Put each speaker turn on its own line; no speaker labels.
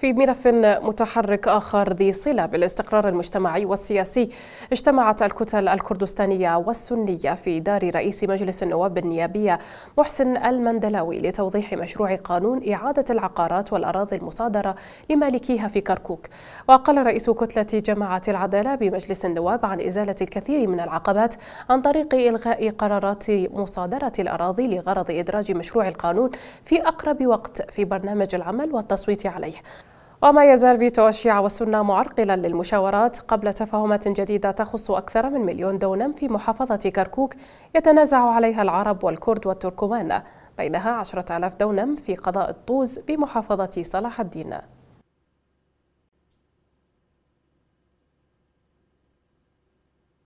في ملف متحرك آخر ذي صلة بالاستقرار المجتمعي والسياسي اجتمعت الكتل الكردستانية والسنية في دار رئيس مجلس النواب النيابية محسن المندلاوي لتوضيح مشروع قانون إعادة العقارات والأراضي المصادرة لمالكيها في كركوك وقال رئيس كتلة جماعة العدالة بمجلس النواب عن إزالة الكثير من العقبات عن طريق إلغاء قرارات مصادرة الأراضي لغرض إدراج مشروع القانون في أقرب وقت في برنامج العمل والتصويت عليه وما يزال فيتو الشيعة والسنة معرقلا للمشاورات قبل تفاهمة جديدة تخص أكثر من مليون دونم في محافظة كركوك يتنازع عليها العرب والكرد والتركمان بينها عشرة آلاف دونم في قضاء الطوز بمحافظة صلاح الدين